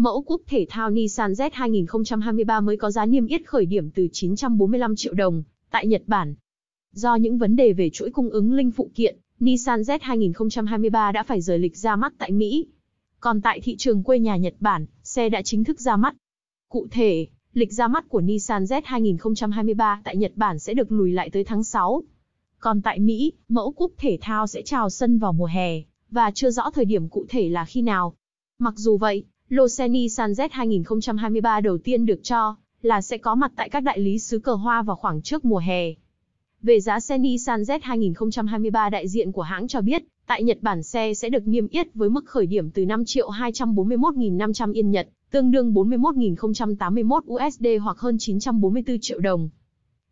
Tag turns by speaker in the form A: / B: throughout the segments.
A: Mẫu cúp thể thao Nissan Z 2023 mới có giá niêm yết khởi điểm từ 945 triệu đồng tại Nhật Bản. Do những vấn đề về chuỗi cung ứng linh phụ kiện, Nissan Z 2023 đã phải rời lịch ra mắt tại Mỹ. Còn tại thị trường quê nhà Nhật Bản, xe đã chính thức ra mắt. Cụ thể, lịch ra mắt của Nissan Z 2023 tại Nhật Bản sẽ được lùi lại tới tháng 6. Còn tại Mỹ, mẫu cúp thể thao sẽ chào sân vào mùa hè, và chưa rõ thời điểm cụ thể là khi nào. Mặc dù vậy, Loseni Sanz 2023 đầu tiên được cho là sẽ có mặt tại các đại lý xứ cờ hoa vào khoảng trước mùa hè. Về giá xe Nissan Z 2023 đại diện của hãng cho biết, tại Nhật Bản xe sẽ được niêm yết với mức khởi điểm từ 5 triệu 241.500 yên Nhật, tương đương 41.081 USD hoặc hơn 944 triệu đồng.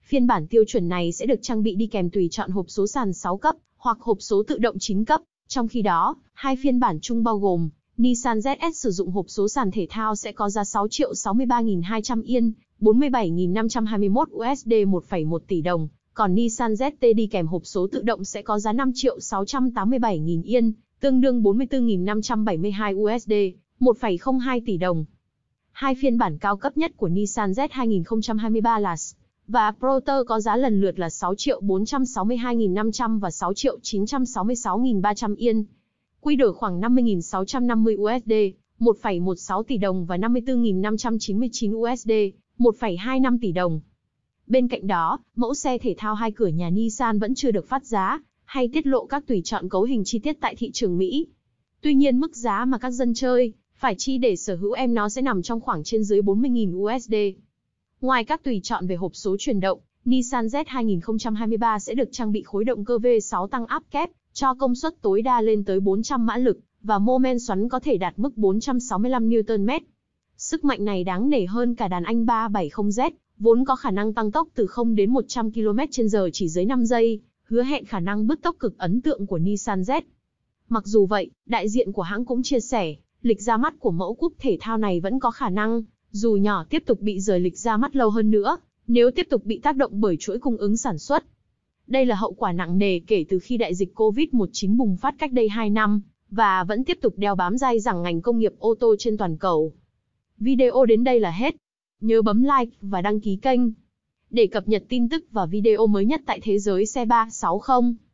A: Phiên bản tiêu chuẩn này sẽ được trang bị đi kèm tùy chọn hộp số sàn 6 cấp hoặc hộp số tự động 9 cấp, trong khi đó, hai phiên bản chung bao gồm Nissan ZS sử dụng hộp số sàn thể thao sẽ có giá 6 triệu 63.200 yên, 47.521 USD 1,1 tỷ đồng, còn Nissan ZT đi kèm hộp số tự động sẽ có giá 5 triệu 687.000 yên, tương đương 44.572 USD, 1,02 tỷ đồng. Hai phiên bản cao cấp nhất của Nissan Z 2023 là S và Proter có giá lần lượt là 6 triệu 462.500 và 6 triệu 966.300 yên quy đổi khoảng 50.650 USD, 1,16 tỷ đồng và 54.599 USD, 1,25 tỷ đồng. Bên cạnh đó, mẫu xe thể thao hai cửa nhà Nissan vẫn chưa được phát giá, hay tiết lộ các tùy chọn cấu hình chi tiết tại thị trường Mỹ. Tuy nhiên mức giá mà các dân chơi phải chi để sở hữu em nó sẽ nằm trong khoảng trên dưới 40.000 USD. Ngoài các tùy chọn về hộp số truyền động, Nissan Z 2023 sẽ được trang bị khối động cơ V6 tăng áp kép cho công suất tối đa lên tới 400 mã lực, và mô men xoắn có thể đạt mức 465 Nm. Sức mạnh này đáng nể hơn cả đàn Anh 370Z, vốn có khả năng tăng tốc từ 0 đến 100 km/h chỉ dưới 5 giây, hứa hẹn khả năng bứt tốc cực ấn tượng của Nissan Z. Mặc dù vậy, đại diện của hãng cũng chia sẻ, lịch ra mắt của mẫu cúp thể thao này vẫn có khả năng, dù nhỏ tiếp tục bị rời lịch ra mắt lâu hơn nữa, nếu tiếp tục bị tác động bởi chuỗi cung ứng sản xuất, đây là hậu quả nặng nề kể từ khi đại dịch COVID-19 bùng phát cách đây 2 năm, và vẫn tiếp tục đeo bám dai rằng ngành công nghiệp ô tô trên toàn cầu. Video đến đây là hết. Nhớ bấm like và đăng ký kênh để cập nhật tin tức và video mới nhất tại thế giới xe 360.